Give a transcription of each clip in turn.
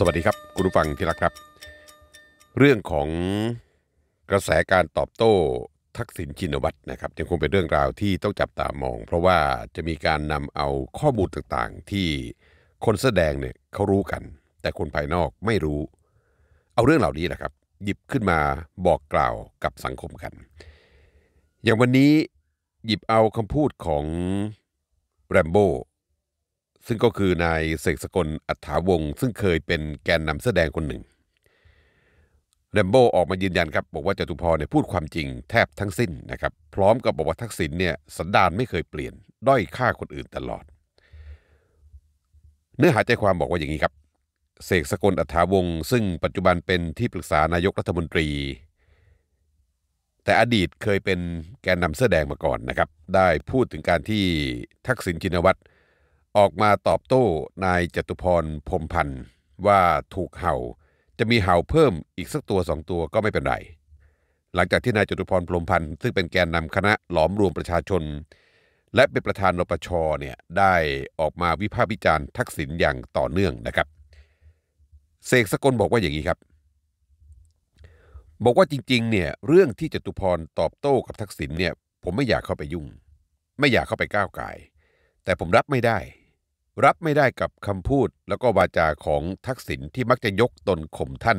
สวัสดีครับคุณผู้ฟังที่รัก ครับ เรื่องของกระแสการตอบโต้ทักษิณชินวัตรนะครับยังคงเป็นเรื่องราวที่ต้องจับตามอง เพราะว่าจะมีการนำเอาข้อมูลต่างๆ ที่คนแสดงเนี่ยเขารู้กัน แต่คนภายนอกไม่รู้ เอาเรื่องเหล่านี้นะครับ หยิบขึ้นมาบอกกล่าวกับสังคมกัน อย่างวันนี้หยิบเอาคำพูดของแรมโบ้ซึ่งก็คือนายเสกสกลอัฏฐาวง ซึ่งเคยเป็นแกนนำแสดงคนหนึ่งแรมโบออกมายืนยันครับบอกว่าจตุพรเนี่ยพูดความจริงแทบทั้งสิ้นนะครับพร้อมกับบอกว่าทักษิณเนี่ยสันดานไม่เคยเปลี่ยน ด้อยค่าคนอื่นตลอด เนื้อหาใจความบอกว่าอย่างนี้ครับเสกสกลอัฐาวง ซึ่งปัจจุบันเป็นที่ปรึกษานายกรัฐมนตรี แต่อดีตเคยเป็นแกนนำเสื้อแดงมาก่อนนะครับได้พูดถึงการที่ทักษิณชินวัตรออกมาตอบโต้นายจตุพรพรมพันธ์ว่าถูกเห่าจะมีเห่าเพิ่มอีกสักตัวสองตัวก็ไม่เป็นไร หลังจากที่นายจตุพรพรมพันธ์ซึ่งเป็นแกนนำคณะ หลอมรวมประชาชน และเป็นประธานรปชเนี่ยได้ออกมาวิพากษ์วิจารณ์ทักษิณอย่างต่อเนื่องนะครับเสกสกลบอกว่าอย่างนี้ครับ บอกว่าจริง ๆเนี่ยเรื่องที่จตุพรตอบโต้กับทักษิณเนี่ยผมไม่อยากเข้าไปยุ่ง ไม่อยากเข้าไปก้าวไก่แต่ผมรับไม่ได้รับไม่ได้กับคำพูดแล้วก็วาจาของทักษิณที่มักจะยกตนข่มท่าน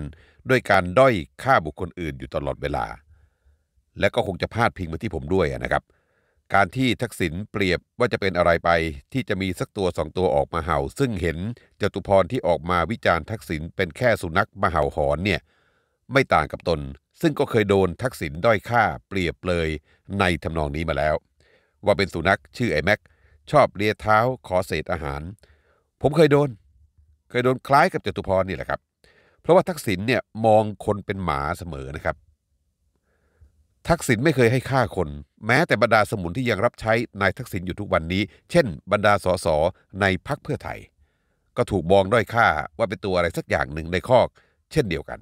ด้วยการด้อยค่าบุคคลอื่นอยู่ตลอดเวลา และก็คงจะพาดพิงมาที่ผมด้วยนะครับ การที่ทักษิณเปรียบว่าจะเป็นอะไรไป ที่จะมีสักตัวสองตัวออกมาเห่าซึ่งเห็นจตุพรที่ออกมาวิจารณ์ทักษิณเป็นแค่สุนัขมาเห่าหอนเนี่ยไม่ต่างกับตน ซึ่งก็เคยโดนทักษิณด้อยค่าเปรียบเลยในทำนองนี้มาแล้ว ว่าเป็นสุนัขชื่อไอแม็กชอบเลียเท้าขอเศษอาหาร ผมเคยโดนเคยโดนคล้ายกับจตุพรนี่แหละครับ เพราะว่าทักษิณเนี่ยมองคนเป็นหมาเสมอนะครับ ทักษิณไม่เคยให้ค่าคน แม้แต่บรรดาสมุนที่ยังรับใช้ในายทักษิณอยู่ทุกวันนี้ เช่น บรรดาสสในพักเพื่อไทยก็ถูกมองด้อยค่าว่าเป็นตัวอะไรสักอย่างหนึ่งในคอก เช่นเดียวกัน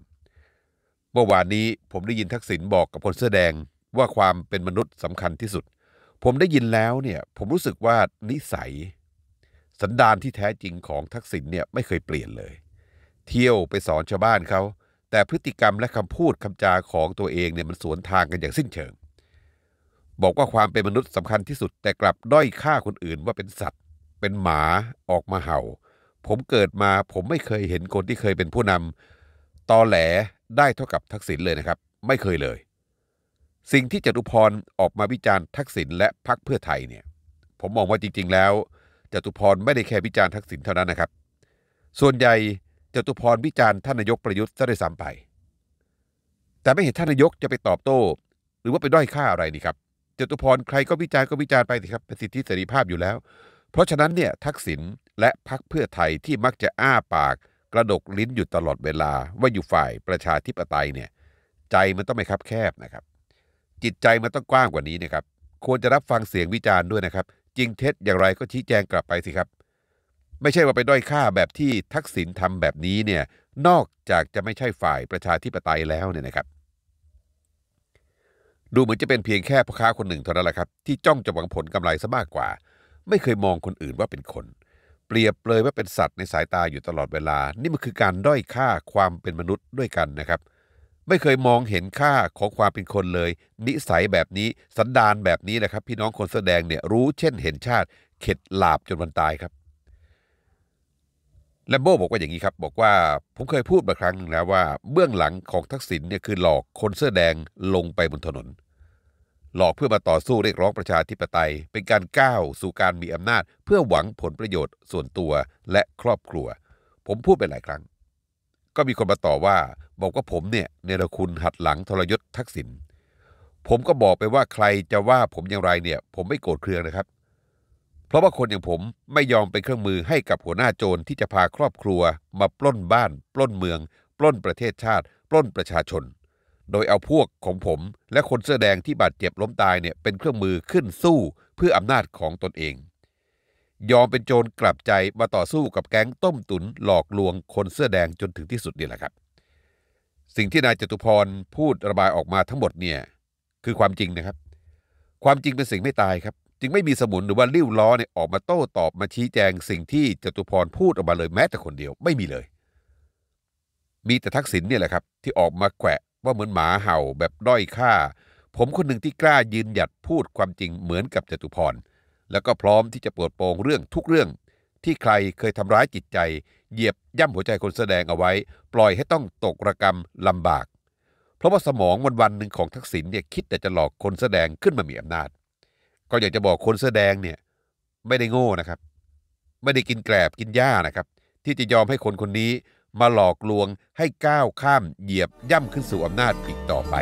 เมื่อวานนี้ผมได้ยินทักษิณบอกกับคนเสื้อแดงว่าความเป็นมนุษย์สำคัญที่สุดผมได้ยินแล้วเนี่ยผมรู้สึกว่านิสัย สันดานที่แท้จริงของทักษิณเนี่ยไม่เคยเปลี่ยนเลย เที่ยวไปสอนชาวบ้านเขาแต่พฤติกรรมและคำพูดคำจาของตัวเองเนี่ยมันสวนทางกันอย่างสิ้นเชิง บอกว่าความเป็นมนุษย์สำคัญที่สุดแต่กลับด้อยค่าคนอื่นว่าเป็นสัตว์ เป็นหมาออกมาเห่า ผมเกิดมาผมไม่เคยเห็นคนที่เคยเป็นผู้นำตอแหลได้เท่ากับทักษิณเลยนะครับ ไม่เคยเลยสิ่งที่จตุพรออกมาวิจารณ์ทักษิณและพักเพื่อไทยเนี่ยผมมองว่าจริงๆแล้วจตุพรไม่ได้แค่วิจารณ์ทักษิณเท่านั้นนะครับ ส่วนใหญ่จตุพรวิจารณ์ท่านนายกประยุทธ์ซะด้วยซ้ำไปแต่ไม่เห็นท่านนายกจะไปตอบโต้ หรือว่าไปด้อยค่าอะไรนี่ครับจตุพรใครก็วิจารณ์ก็วิจารณ์ไปสิครับเป็นสิทธิเสรีภาพอยู่แล้ว เพราะฉะนั้นเนี่ยทักษิณและพักเพื่อไทยที่มักจะอ้าปาก กระดกลิ้นอยู่ตลอดเวลาว่าอยู่ฝ่ายประชาธิปไตยเนี่ย ใจมันต้องไม่คับแคบนะครับจิตใจมันต้องกว้างกว่านี้นะครับ ควรจะรับฟังเสียงวิจารณ์ด้วยนะครับ จริงเท็จอย่างไรก็ชี้แจงกลับไปสิครับ ไม่ใช่ว่าไปด้อยค่าแบบที่ทักษิณทำแบบนี้เนี่ย นอกจากจะไม่ใช่ฝ่ายประชาธิปไตยแล้วเนี่ยนะครับ ดูเหมือนจะเป็นเพียงแค่พ่อค้าคนหนึ่งเท่านั้นแหละครับที่จ้องจะหวังผลกำไรซะมากกว่า ไม่เคยมองคนอื่นว่าเป็นคน เปรียบเลยว่าเป็นสัตว์ในสายตาอยู่ตลอดเวลา นี่มันคือการด้อยค่าความเป็นมนุษย์ด้วยกันนะครับเไม่เคยมองเห็นค่าของความเป็นคนเลย นิสัยแบบนี้สันดานแบบนี้นะครับพี่น้องคนแสดงเนี่ยรู้เช่นเห็นชาติเข็ดหลาบจนวันตายครับ แลมโบบอกว่าอย่างนี้ครับบอกว่าผมเคยพูดมาครั้งหนึ่งแล้วว่าเบื้องหลังของทักษิณเนี่ยคือหลอกคนเสื้อแดงลงไปบนถนน หลอกเพื่อมาต่อสู้เรียกร้องประชาธิปไตย เป็นการก้าวสู่การมีอำนาจเพื่อหวังผลประโยชน์ส่วนตัวและครอบครัว ผมพูดไปหลายครั้งก็มีคนมาต่อว่าบอกว่าผมเนี่ยเนรคุณหัดหลังทรยศทักษิณผมก็บอกไปว่าใครจะว่าผมอย่างไรเนี่ยผมไม่โกรธเคืองนะครับ เพราะว่าคนอย่างผมไม่ยอมเป็นเครื่องมือให้กับหัวหน้าโจรที่จะพาครอบครัวมาปล้นบ้านปล้นเมืองปล้นประเทศชาติปล้นประชาชน โดยเอาพวกของผมและคนเสื้อแดงที่บาดเจ็บล้มตายเนี่ยเป็นเครื่องมือขึ้นสู้ เพื่ออำนาจของตนเองยอมเป็นโจรกลับใจมาต่อสู้กับแก๊งต้มตุน หลอกลวงคนเสื้อแดงจนถึงที่สุดนี่แหละครับ สิ่งที่นายจตุพรพูดระบายออกมาทั้งหมดเนี่ยคือความจริงนะครับ ความจริงเป็นสิ่งไม่ตายครับ จึงไม่มีสมุนหรือว่าริ้วล้อเนี่ยออกมาโต้ตอบมาชี้แจงสิ่งที่จตุพรพูดออกมาเลยแม้แต่คนเดียวไม่มีเลย มีแต่ทักษิณเนี่ยแหละครับ ที่ออกมาแขวะว่าเหมือนหมาเห่าแบบด้อยค่า ผมคนหนึ่งที่กล้ายืนหยัดพูดความจริงเหมือนกับจตุพรแล้วก็พร้อมที่จะเปิดโปงเรื่องทุกเรื่องที่ใครเคยทำร้ายจิตใจ เหยียบย่ำหัวใจคนแสดงเอาไว้ ปล่อยให้ต้องตกระกรรมลำบาก เพราะว่าสมองวันวันหนึ่งของทักษิณเนี่ยคิดแต่จะหลอกคนแสดงขึ้นมามีอำนาจ ก็อยากจะบอกคนแสดงเนี่ยไม่ได้โง่นะครับ ไม่ได้กินแกลบกินหญ้านะครับ ที่จะยอมให้คนคนนี้มาหลอกลวงให้ก้าวข้าม เหยียบย่ำขึ้นสู่อำนาจอีกต่อไป